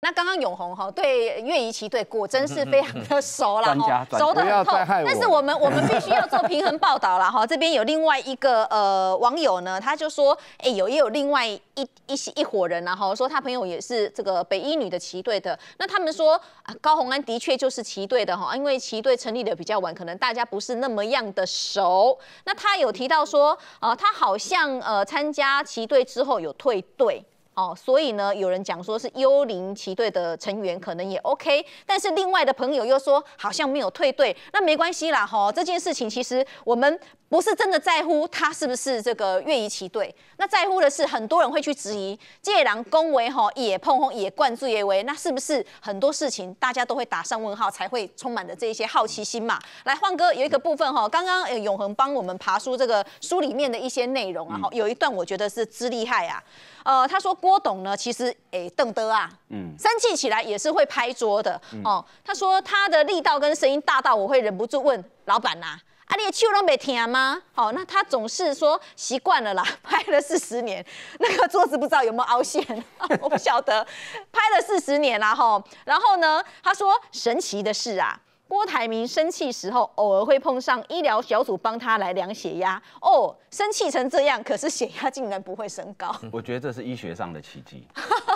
那刚刚永红哈对乐怡棋队果真是非常的熟啦，熟得很透。但是我们我们必须要做平衡报道了哈。这边有另外一个呃网友呢，他就说，哎有也有另外一一些一伙人啦哈，说他朋友也是这个北一女的旗队的。那他们说啊高宏安的确就是旗队的哈，因为旗队成立的比较晚，可能大家不是那么样的熟。那他有提到说，呃他好像呃参加旗队之后有退队。哦，所以呢，有人讲说是幽灵骑队的成员可能也 OK，但是另外的朋友又说好像没有退队，那没关系啦，吼，这件事情其实我们不是真的在乎他是不是这个越级骑队，那在乎的是很多人会去质疑，借狼攻维哈也碰轰，也灌醉也围，那是不是很多事情大家都会打上问号，才会充满着这一些好奇心嘛？来，幻哥有一个部分，吼，刚刚呃永恒帮我们爬书这个书里面的一些内容啊，吼，有一段我觉得是之厉害啊，呃，他说。郭董呢，其实诶，瞪德啊，嗯，生气起来也是会拍桌的哦。他说他的力道跟声音大到，我会忍不住问老板呐，啊，你气我都没听吗？好，那他总是说习惯了啦，拍了四十年，那个桌子不知道有没有凹陷，我不晓得，拍了四十年啦哈。然后呢，他说神奇的事啊。郭台铭生气时候，偶尔会碰上医疗小组帮他来量血压哦。生气成这样，可是血压竟然不会升高，我觉得这是医学上的奇迹。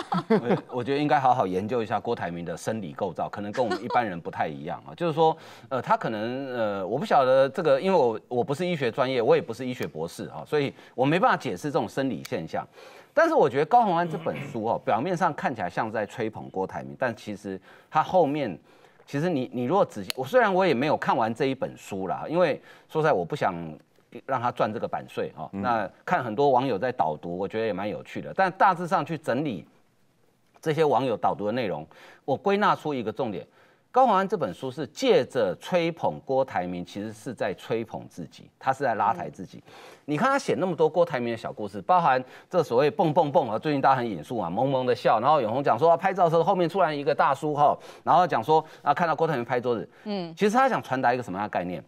我觉得应该好好研究一下郭台铭的生理构造，可能跟我们一般人不太一样啊。就是说，呃，他可能，呃，我不晓得这个，因为我我不是医学专业，我也不是医学博士啊，所以我没办法解释这种生理现象。但是我觉得高宏安这本书哦，表面上看起来像在吹捧郭台铭，但其实他后面。其实你你如果仔细，我虽然我也没有看完这一本书啦，因为说实在我不想让他赚这个版税哈。那看很多网友在导读，我觉得也蛮有趣的。但大致上去整理这些网友导读的内容，我归纳出一个重点。高洪安这本书是借着吹捧郭台铭，其实是在吹捧自己，他是在拉抬自己。你看他写那么多郭台铭的小故事，包含这所谓“蹦蹦蹦”啊，最近大家很引述啊，萌萌的笑，然后永红讲说拍照时后面突然一个大叔哈，然后讲说啊看到郭台铭拍桌子，嗯，其实他想传达一个什么样的概念？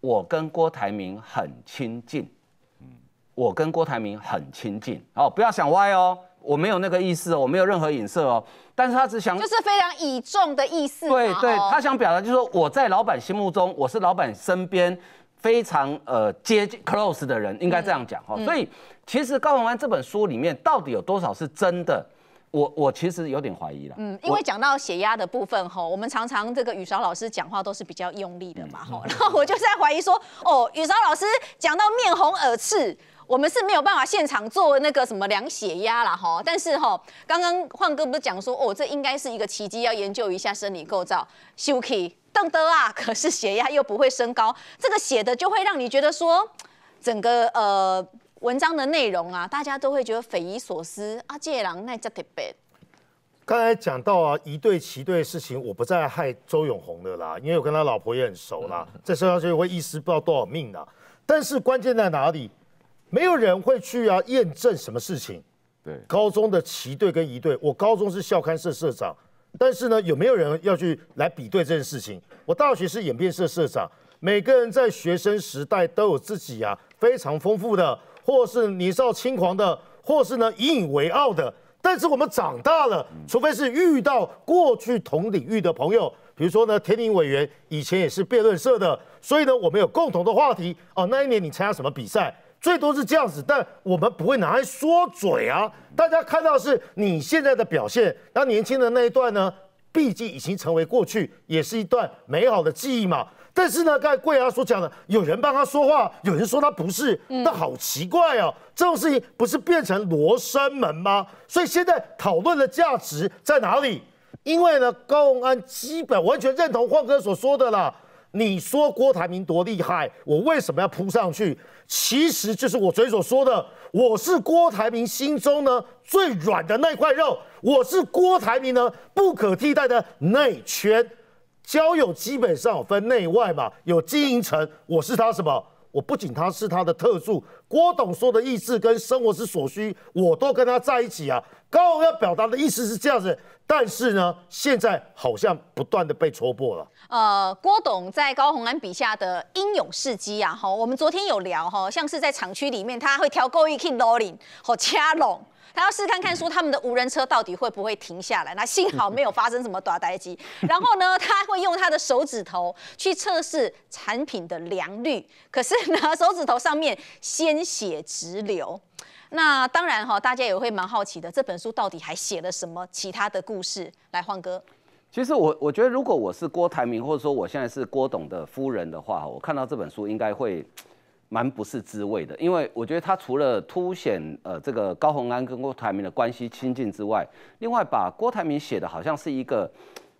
我跟郭台铭很亲近，嗯，我跟郭台铭很亲近，哦，不要想歪哦。我没有那个意思哦，我没有任何隐射哦，但是他只想就是非常倚重的意思。对对，他想表达就是说我在老板心目中我是老板身边非常呃接近 close 的人，应该这样讲哈。所以其实高文安这本书里面到底有多少是真的，我我其实有点怀疑了。嗯，因为讲到血压的部分哈，我们常常这个雨刷老师讲话都是比较用力的嘛哈，然后我就在怀疑说，哦雨刷老师讲到面红耳赤。我们是没有办法现场做那个什么量血压啦。哈，但是哈，刚刚幻哥不是讲说哦，这应该是一个奇迹，要研究一下生理构造。Suki，瞪得啊，可是血压又不会升高，这个写的就会让你觉得说，整个呃文章的内容啊，大家都会觉得匪夷所思啊。戒人那叫特别。刚才讲到啊，一对齐对事情，我不再害周永红了啦，因为我跟他老婆也很熟啦，在社候就会意思不知道多少命的。但是关键在哪里？没有人会去啊验证什么事情。对，高中的旗队跟一队，我高中是校刊社社长，但是呢，有没有人要去来比对这件事情？我大学是演变社社长，每个人在学生时代都有自己啊非常丰富的，或是年少轻狂的，或是呢引以为傲的。但是我们长大了，除非是遇到过去同领域的朋友，比如说呢田庭委员以前也是辩论社的，所以呢我们有共同的话题。哦，那一年你参加什么比赛？最多是这样子，但我们不会拿来说嘴啊。大家看到是你现在的表现，那年轻的那一段呢？毕竟已经成为过去，也是一段美好的记忆嘛。但是呢，刚才贵阳所讲的，有人帮他说话，有人说他不是，那好奇怪哦。这种事情不是变成罗生门吗？所以现在讨论的价值在哪里？因为呢，高永安基本完全认同焕哥所说的啦。你说郭台铭多厉害，我为什么要扑上去？其实就是我嘴所说的，我是郭台铭心中呢最软的那块肉，我是郭台铭呢不可替代的内圈。交友基本上有分内外嘛，有经营层，我是他什么？我不仅他是他的特殊。郭董说的意志跟生活之所需，我都跟他在一起啊。高洪要表达的意思是这样子，但是呢，现在好像不断的被戳破了。呃，郭董在高洪安笔下的英勇事迹啊，哈，我们昨天有聊哈，像是在厂区里面，他会挑 king rolling 和牵龙。他要试看看说他们的无人车到底会不会停下来？那幸好没有发生什么大待机。然后呢，他会用他的手指头去测试产品的良率，可是呢，手指头上面鲜血直流。那当然哈，大家也会蛮好奇的，这本书到底还写了什么其他的故事？来，换哥，其实我我觉得，如果我是郭台铭，或者说我现在是郭董的夫人的话，我看到这本书应该会。蛮不是滋味的，因为我觉得他除了凸显呃这个高洪安跟郭台铭的关系亲近之外，另外把郭台铭写的好像是一个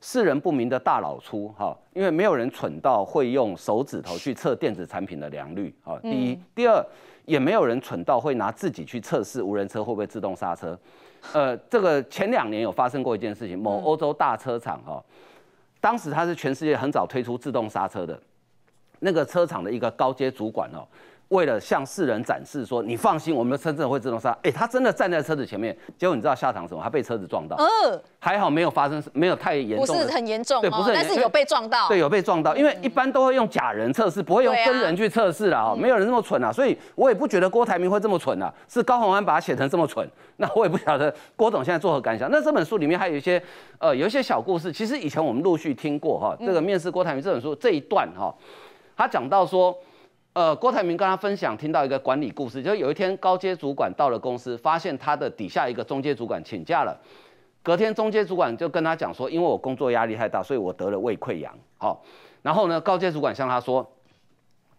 世人不明的大老粗哈，因为没有人蠢到会用手指头去测电子产品的良率啊，第一，第二，也没有人蠢到会拿自己去测试无人车会不会自动刹车，呃，这个前两年有发生过一件事情，某欧洲大车厂哈，当时它是全世界很早推出自动刹车的。那个车厂的一个高阶主管哦，为了向世人展示说，你放心，我们的车真的会自动刹。哎，他真的站在车子前面，结果你知道下场什么？他被车子撞到。嗯，还好没有发生，没有太严重，不是很严重，对，不是，但是有被撞到。对，有被撞到，因为一般都会用假人测试，不会用真人去测试的啊，没有人那么蠢啊，所以我也不觉得郭台铭会这么蠢啊，是高宏安把他写成这么蠢。那我也不晓得郭总现在作何感想。那这本书里面还有一些，呃，有一些小故事，其实以前我们陆续听过哈，这个《面试郭台铭》这本书这一段哈。他讲到说，呃，郭台铭跟他分享听到一个管理故事，就是有一天高阶主管到了公司，发现他的底下一个中阶主管请假了，隔天中阶主管就跟他讲说，因为我工作压力太大，所以我得了胃溃疡。好，然后呢，高阶主管向他说，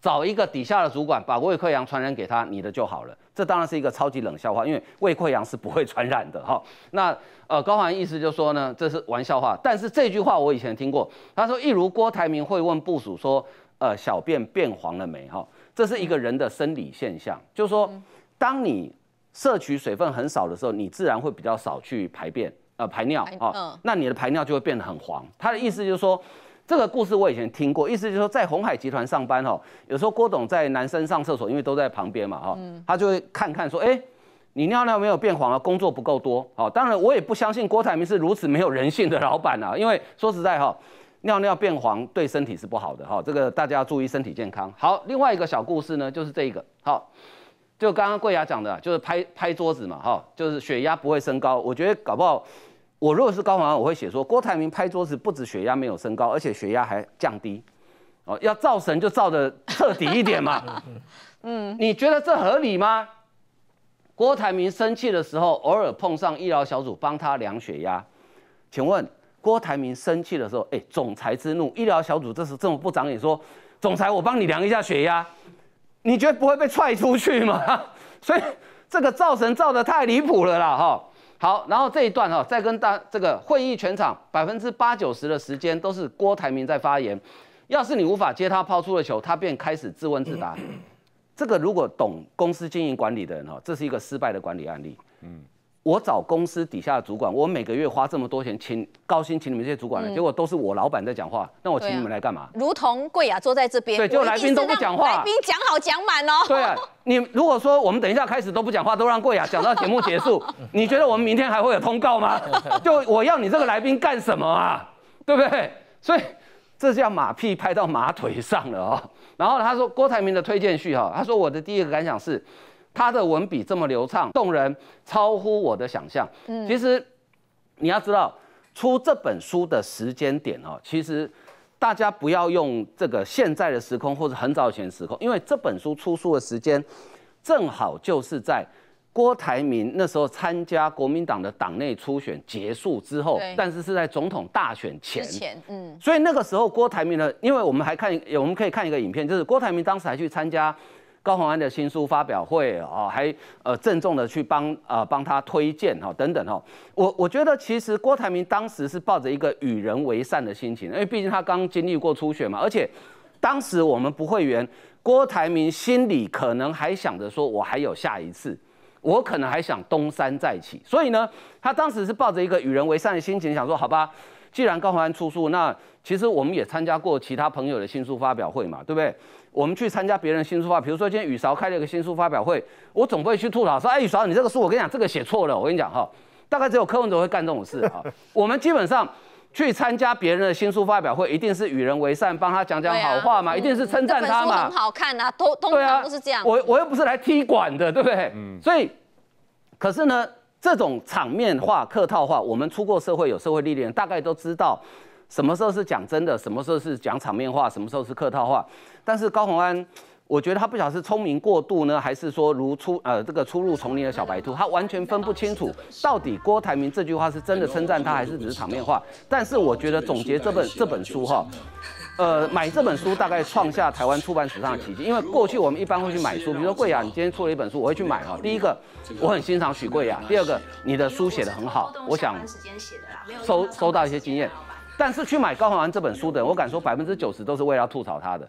找一个底下的主管把胃溃疡传染给他，你的就好了。这当然是一个超级冷笑话，因为胃溃疡是不会传染的。好，那呃，高凡意思就说呢，这是玩笑话，但是这句话我以前听过。他说，一如郭台铭会问部署说。呃，小便变黄了没？哈，这是一个人的生理现象，就是说，当你摄取水分很少的时候，你自然会比较少去排便，呃，排尿啊，那你的排尿就会变得很黄。他的意思就是说，这个故事我以前听过，意思就是说，在红海集团上班哦，有时候郭董在男生上厕所，因为都在旁边嘛，哈，他就会看看说，哎，你尿尿没有变黄啊？工作不够多？好，当然我也不相信郭台铭是如此没有人性的老板啊，因为说实在哈。尿尿变黄对身体是不好的哈，这个大家要注意身体健康。好，另外一个小故事呢，就是这一个。好，就刚刚桂雅讲的，就是拍拍桌子嘛哈，就是血压不会升高。我觉得搞不好，我如果是高仿，我会写说郭台铭拍桌子不止血压没有升高，而且血压还降低。哦，要造神就造的彻底一点嘛。嗯，你觉得这合理吗？郭台铭生气的时候，偶尔碰上医疗小组帮他量血压，请问？郭台铭生气的时候，哎，总裁之怒，医疗小组这时这么不长眼，说：“总裁，我帮你量一下血压，你觉得不会被踹出去吗？” 所以这个造神造的太离谱了啦，哈。好，然后这一段哈，再跟大这个会议全场百分之八九十的时间都是郭台铭在发言。要是你无法接他抛出的球，他便开始自问自答。这个如果懂公司经营管理的人哈，这是一个失败的管理案例。嗯。我找公司底下的主管，我每个月花这么多钱请高薪请你们这些主管，结果都是我老板在讲话，那我请你们来干嘛？如同贵雅坐在这边，对，就来宾都不讲话，来宾讲好讲满喽。对啊，你如果说我们等一下开始都不讲话，都让贵雅讲到节目结束，你觉得我们明天还会有通告吗？就我要你这个来宾干什么啊？对不对？所以这叫马屁拍到马腿上了哦。然后他说郭台铭的推荐序哈，他说我的第一个感想是。他的文笔这么流畅动人，超乎我的想象。嗯，其实你要知道出这本书的时间点哦，其实大家不要用这个现在的时空或者很早以前时空，因为这本书出书的时间正好就是在郭台铭那时候参加国民党的党内初选结束之后，但是是在总统大选前。嗯，所以那个时候郭台铭呢，因为我们还看，我们可以看一个影片，就是郭台铭当时还去参加。高洪安的新书发表会啊，还呃郑重的去帮啊帮他推荐哈等等哈，我我觉得其实郭台铭当时是抱着一个与人为善的心情，因为毕竟他刚经历过初选嘛，而且当时我们不会员，郭台铭心里可能还想着说我还有下一次，我可能还想东山再起，所以呢，他当时是抱着一个与人为善的心情想说好吧。既然高洪安出书，那其实我们也参加过其他朋友的新书发表会嘛，对不对？我们去参加别人新书发，比如说今天雨勺开了一个新书发表会，我总不会去吐槽说，哎，雨勺你这个书我跟你讲这个写错了，我跟你讲哈，大概只有柯文哲会干这种事哈。我们基本上去参加别人的新书发表会，一定是与人为善，帮他讲讲好话嘛，一定是称赞他嘛，很好看啊，都，对啊，都是这样。我我又不是来踢馆的，对不对？所以，可是呢。这种场面话、客套话，我们出过社会、有社会历练，大概都知道什么时候是讲真的，什么时候是讲场面话，什么时候是客套话。但是高洪安，我觉得他不晓得是聪明过度呢，还是说如出呃这个初入丛林的小白兔，他完全分不清楚到底郭台铭这句话是真的称赞他，还是只是场面话。但是我觉得总结这本这本书哈。呃，买这本书大概创下台湾出版史上的奇迹，因为过去我们一般会去买书，比如说贵雅，你今天出了一本书，我会去买哈。第一个，我很欣赏许贵雅；第二个，你的书写得很好。我想收收到一些经验。但是去买高行完这本书的人，我敢说百分之九十都是为了吐槽他的。